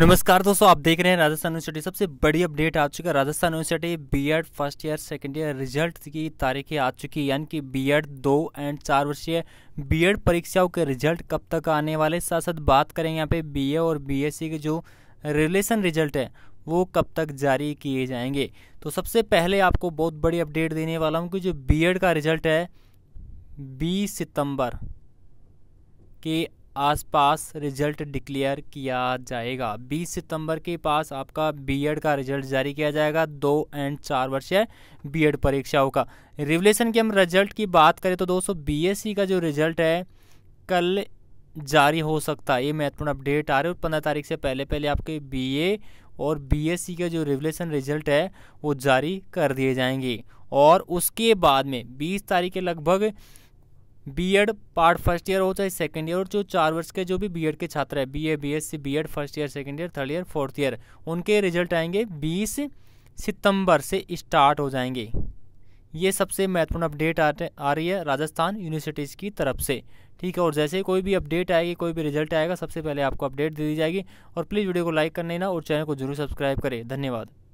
नमस्कार दोस्तों आप देख रहे हैं राजस्थान यूनिवर्सिटी सबसे बड़ी अपडेट आ चुकी है Rajasthan university BEd first year second year result की तारीखें आ चुकी है यानी कि बीएड दो एंड चार वर्षीय बीएड परीक्षाओं के रिजल्ट कब तक आने वाले साथ साथ बात करें यहाँ पे बीए और बीएससी के जो रिलेशन रिजल्ट है वो कब तक जारी किए जाएंगे तो सबसे पहले आपको बहुत बड़ी अपडेट देने वाला हूँ कि जो बी का रिजल्ट है बीस सितम्बर के आसपास रिजल्ट डिक्लेयर किया जाएगा 20 सितंबर के पास आपका बीएड का रिजल्ट जारी किया जाएगा दो एंड चार वर्षीय बीएड परीक्षाओं का रिवलेशन के हम रिजल्ट की बात करें तो दोस्तों बीएससी e का जो रिजल्ट है कल जारी हो सकता है ये महत्वपूर्ण अपडेट आ रहे और पंद्रह तारीख से पहले पहले आपके बी और सी e का जो रिवलेशन रिजल्ट है वो जारी कर दिए जाएंगे और उसके बाद में बीस तारीख के लगभग बीएड पार्ट फर्स्ट ईयर हो चाहे सेकंड ईयर और जो चार वर्ष के जो भी बीएड के छात्र हैं BA BSc BEd first year second year third year fourth year उनके रिजल्ट आएंगे बीस सितंबर से स्टार्ट हो जाएंगे ये सबसे महत्वपूर्ण अपडेट आ, आ रही है राजस्थान यूनिवर्सिटीज़ की तरफ से ठीक है और जैसे कोई भी अपडेट आएगी कोई भी रिजल्ट आएगा सबसे पहले आपको अपडेट दे दी जाएगी और प्लीज़ वीडियो को लाइक करने ना और चैनल को जरूर सब्सक्राइब करें धन्यवाद